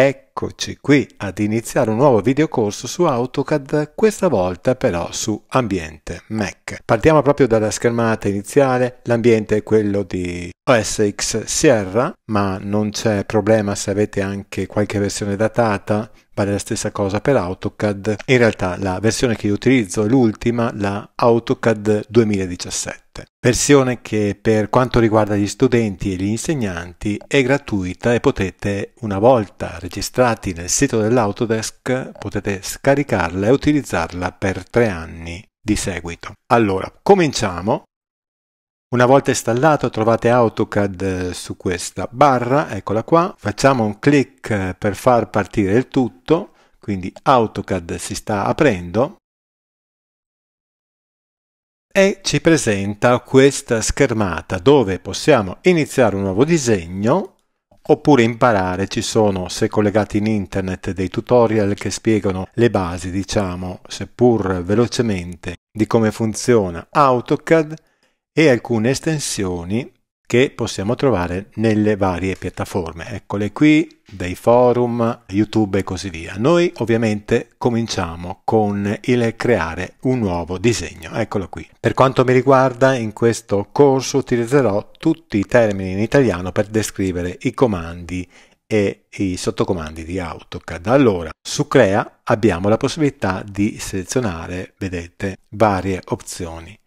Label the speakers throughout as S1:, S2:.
S1: Eccoci qui ad iniziare un nuovo videocorso su AutoCAD, questa volta però su ambiente Mac. Partiamo proprio dalla schermata iniziale, l'ambiente è quello di OS X Sierra, ma non c'è problema se avete anche qualche versione datata, Pare la stessa cosa per AutoCAD. In realtà la versione che io utilizzo è l'ultima, la AutoCAD 2017. Versione che per quanto riguarda gli studenti e gli insegnanti è gratuita e potete, una volta registrati nel sito dell'Autodesk, potete scaricarla e utilizzarla per tre anni di seguito. Allora, cominciamo una volta installato trovate AutoCAD eh, su questa barra, eccola qua, facciamo un clic eh, per far partire il tutto, quindi AutoCAD si sta aprendo e ci presenta questa schermata dove possiamo iniziare un nuovo disegno oppure imparare, ci sono se collegati in internet dei tutorial che spiegano le basi, diciamo, seppur velocemente, di come funziona AutoCAD e alcune estensioni che possiamo trovare nelle varie piattaforme. Eccole qui, dei forum, YouTube e così via. Noi ovviamente cominciamo con il creare un nuovo disegno. Eccolo qui. Per quanto mi riguarda, in questo corso utilizzerò tutti i termini in italiano per descrivere i comandi e i sottocomandi di AutoCAD. Allora, su Crea abbiamo la possibilità di selezionare, vedete, varie opzioni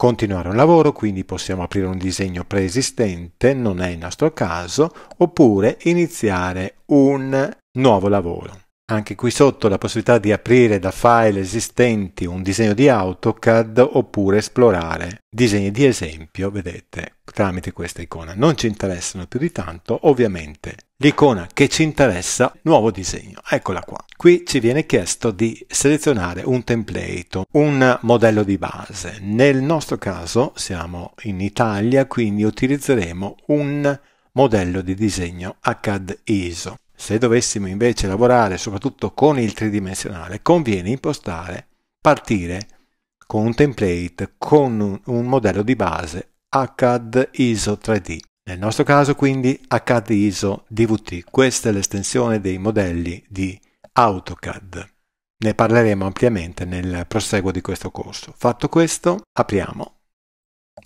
S1: continuare un lavoro, quindi possiamo aprire un disegno preesistente, non è il nostro caso, oppure iniziare un nuovo lavoro. Anche qui sotto la possibilità di aprire da file esistenti un disegno di AutoCAD oppure esplorare disegni di esempio, vedete, tramite questa icona. Non ci interessano più di tanto, ovviamente l'icona che ci interessa, nuovo disegno. Eccola qua. Qui ci viene chiesto di selezionare un template, un modello di base. Nel nostro caso siamo in Italia, quindi utilizzeremo un modello di disegno HAD ISO. Se dovessimo invece lavorare soprattutto con il tridimensionale, conviene impostare, partire con un template con un modello di base HAD ISO 3D. Nel nostro caso quindi ACAD ISO DVT, questa è l'estensione dei modelli di AutoCAD. Ne parleremo ampiamente nel proseguo di questo corso. Fatto questo, apriamo.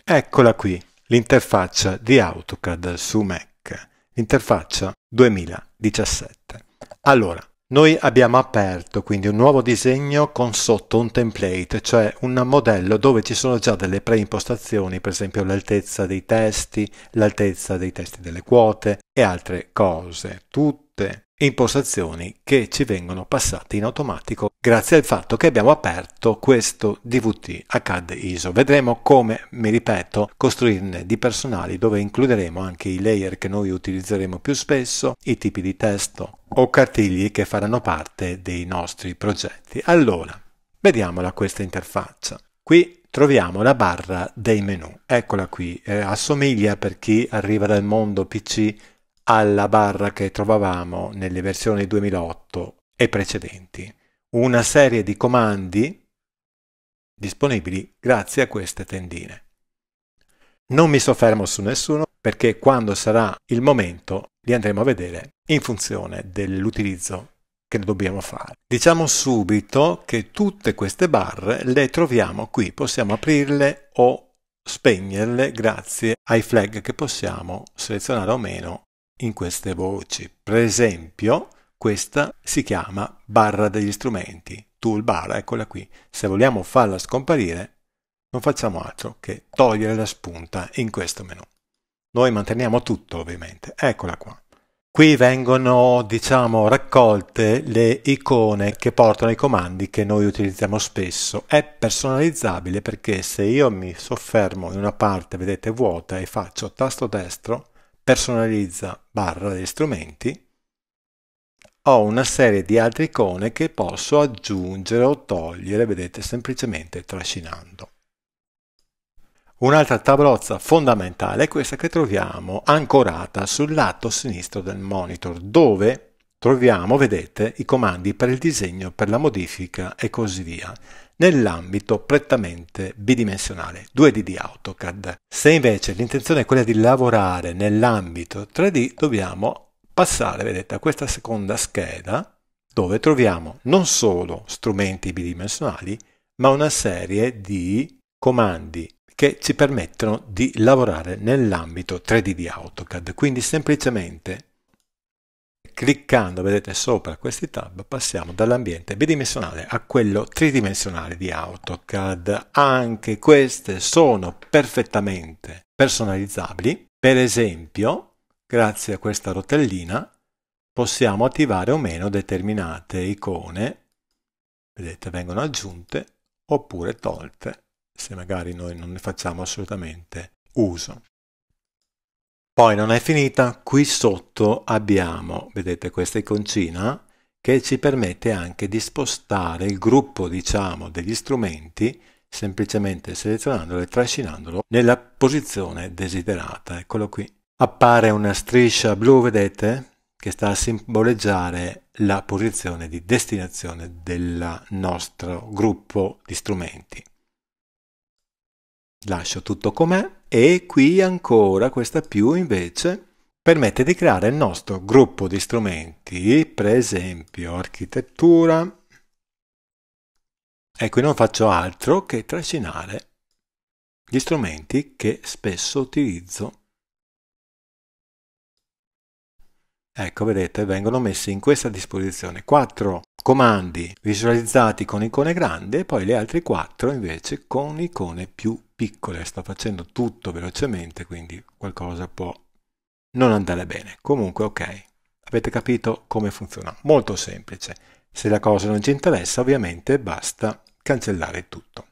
S1: Eccola qui, l'interfaccia di AutoCAD su Mac, l'interfaccia 2017. Allora, noi abbiamo aperto quindi un nuovo disegno con sotto un template, cioè un modello dove ci sono già delle preimpostazioni, per esempio l'altezza dei testi, l'altezza dei testi delle quote e altre cose, tutte impostazioni che ci vengono passate in automatico grazie al fatto che abbiamo aperto questo DVT a CAD ISO. Vedremo come, mi ripeto, costruirne di personali dove includeremo anche i layer che noi utilizzeremo più spesso, i tipi di testo o cartigli che faranno parte dei nostri progetti. Allora, vediamola questa interfaccia. Qui troviamo la barra dei menu. Eccola qui, eh, assomiglia per chi arriva dal mondo PC alla barra che trovavamo nelle versioni 2008 e precedenti. Una serie di comandi disponibili grazie a queste tendine. Non mi soffermo su nessuno perché quando sarà il momento li andremo a vedere in funzione dell'utilizzo che dobbiamo fare. Diciamo subito che tutte queste barre le troviamo qui, possiamo aprirle o spegnerle grazie ai flag che possiamo selezionare o meno in queste voci. Per esempio, questa si chiama barra degli strumenti, toolbar, eccola qui. Se vogliamo farla scomparire, non facciamo altro che togliere la spunta in questo menu. Noi manteniamo tutto, ovviamente. Eccola qua. Qui vengono, diciamo, raccolte le icone che portano i comandi che noi utilizziamo spesso. È personalizzabile perché se io mi soffermo in una parte, vedete, vuota e faccio tasto destro, personalizza barra degli strumenti, ho una serie di altre icone che posso aggiungere o togliere, vedete, semplicemente trascinando. Un'altra tavolozza fondamentale è questa che troviamo ancorata sul lato sinistro del monitor, dove troviamo, vedete, i comandi per il disegno, per la modifica e così via nell'ambito prettamente bidimensionale 2D di AutoCAD. Se invece l'intenzione è quella di lavorare nell'ambito 3D, dobbiamo passare, vedete, a questa seconda scheda dove troviamo non solo strumenti bidimensionali, ma una serie di comandi che ci permettono di lavorare nell'ambito 3D di AutoCAD. Quindi semplicemente cliccando, vedete sopra questi tab, passiamo dall'ambiente bidimensionale a quello tridimensionale di AutoCAD. Anche queste sono perfettamente personalizzabili. Per esempio, grazie a questa rotellina, possiamo attivare o meno determinate icone, vedete vengono aggiunte oppure tolte, se magari noi non ne facciamo assolutamente uso. Poi non è finita, qui sotto abbiamo, vedete questa iconcina, che ci permette anche di spostare il gruppo, diciamo, degli strumenti semplicemente selezionandolo e trascinandolo nella posizione desiderata. Eccolo qui. Appare una striscia blu, vedete, che sta a simboleggiare la posizione di destinazione del nostro gruppo di strumenti lascio tutto com'è e qui ancora questa più invece permette di creare il nostro gruppo di strumenti, per esempio architettura. E ecco, qui non faccio altro che trascinare gli strumenti che spesso utilizzo. Ecco, vedete, vengono messi in questa disposizione quattro comandi visualizzati con icone grande e poi le altre quattro invece con icone più piccole, sta facendo tutto velocemente, quindi qualcosa può non andare bene. Comunque, ok, avete capito come funziona? Molto semplice. Se la cosa non ci interessa, ovviamente basta cancellare tutto.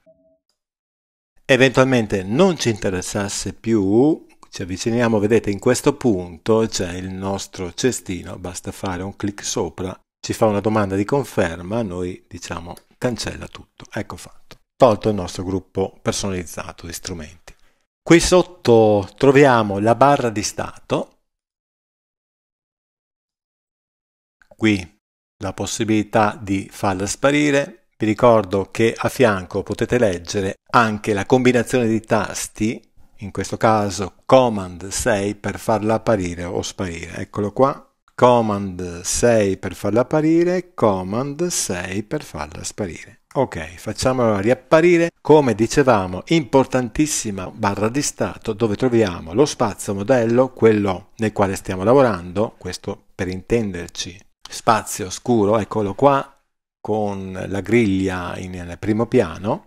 S1: Eventualmente non ci interessasse più, ci avviciniamo, vedete in questo punto c'è il nostro cestino, basta fare un clic sopra, ci fa una domanda di conferma, noi diciamo cancella tutto, ecco fatto tolto il nostro gruppo personalizzato di strumenti. Qui sotto troviamo la barra di stato, qui la possibilità di farla sparire, vi ricordo che a fianco potete leggere anche la combinazione di tasti, in questo caso Command 6 per farla apparire o sparire, eccolo qua, Command 6 per farla apparire, Command 6 per farla sparire. Ok, facciamola riapparire come dicevamo importantissima barra di stato dove troviamo lo spazio modello, quello nel quale stiamo lavorando, questo per intenderci spazio scuro, eccolo qua, con la griglia in primo piano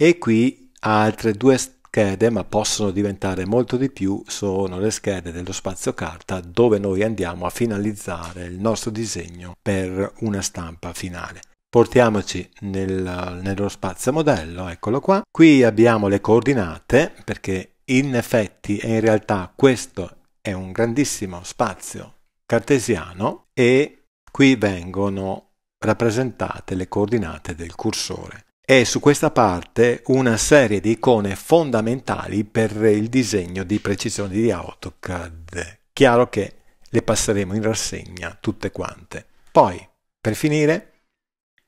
S1: e qui altre due schede, ma possono diventare molto di più, sono le schede dello spazio carta dove noi andiamo a finalizzare il nostro disegno per una stampa finale. Portiamoci nel, nello spazio modello, eccolo qua. Qui abbiamo le coordinate perché in effetti e in realtà questo è un grandissimo spazio cartesiano e qui vengono rappresentate le coordinate del cursore. E su questa parte una serie di icone fondamentali per il disegno di precisione di AutoCAD. Chiaro che le passeremo in rassegna tutte quante. Poi, per finire,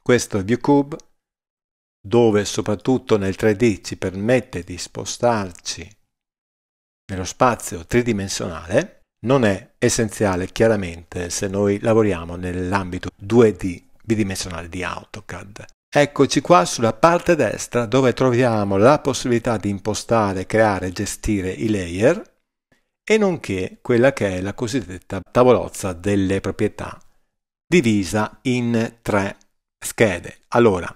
S1: questo è ViewCube dove soprattutto nel 3D ci permette di spostarci nello spazio tridimensionale, non è essenziale chiaramente se noi lavoriamo nell'ambito 2D bidimensionale di AutoCAD. Eccoci qua sulla parte destra dove troviamo la possibilità di impostare, creare e gestire i layer e nonché quella che è la cosiddetta tavolozza delle proprietà divisa in tre schede. Allora,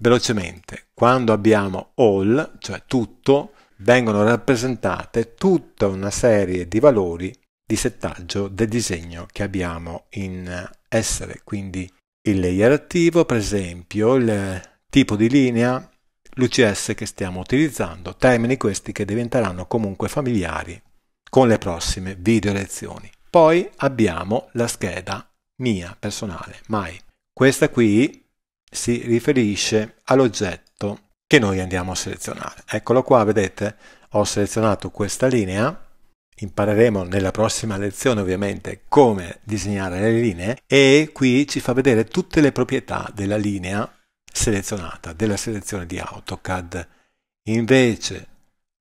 S1: velocemente, quando abbiamo all, cioè tutto, vengono rappresentate tutta una serie di valori di settaggio del disegno che abbiamo in essere, quindi il layer attivo, per esempio, il tipo di linea, l'UCS che stiamo utilizzando, termini questi che diventeranno comunque familiari con le prossime video lezioni. Poi abbiamo la scheda mia personale, My. Questa qui si riferisce all'oggetto che noi andiamo a selezionare. Eccolo qua, vedete? Ho selezionato questa linea Impareremo nella prossima lezione ovviamente come disegnare le linee e qui ci fa vedere tutte le proprietà della linea selezionata, della selezione di AutoCAD. Invece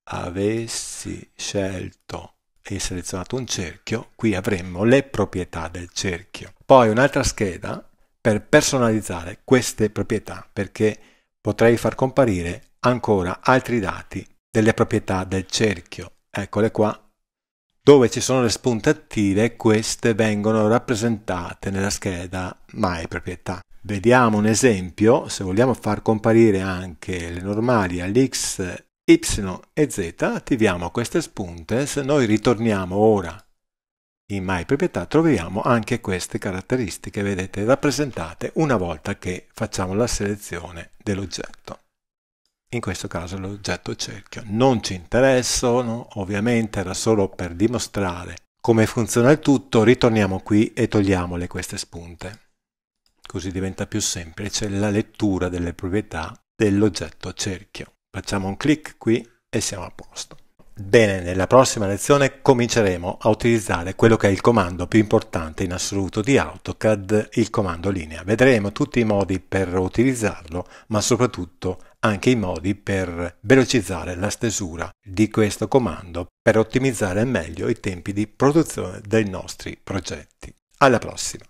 S1: avessi scelto e selezionato un cerchio, qui avremmo le proprietà del cerchio. Poi un'altra scheda per personalizzare queste proprietà perché potrei far comparire ancora altri dati delle proprietà del cerchio. Eccole qua. Dove ci sono le spunte attive, queste vengono rappresentate nella scheda My proprietà. Vediamo un esempio, se vogliamo far comparire anche le normali all'x, y e z, attiviamo queste spunte, se noi ritorniamo ora in My Proprietà troviamo anche queste caratteristiche, vedete, rappresentate una volta che facciamo la selezione dell'oggetto. In questo caso l'oggetto cerchio. Non ci interessano, ovviamente era solo per dimostrare come funziona il tutto, ritorniamo qui e togliamole queste spunte. Così diventa più semplice la lettura delle proprietà dell'oggetto cerchio. Facciamo un clic qui e siamo a posto. Bene, nella prossima lezione cominceremo a utilizzare quello che è il comando più importante in assoluto di AutoCAD, il comando linea. Vedremo tutti i modi per utilizzarlo, ma soprattutto anche i modi per velocizzare la stesura di questo comando per ottimizzare meglio i tempi di produzione dei nostri progetti. Alla prossima!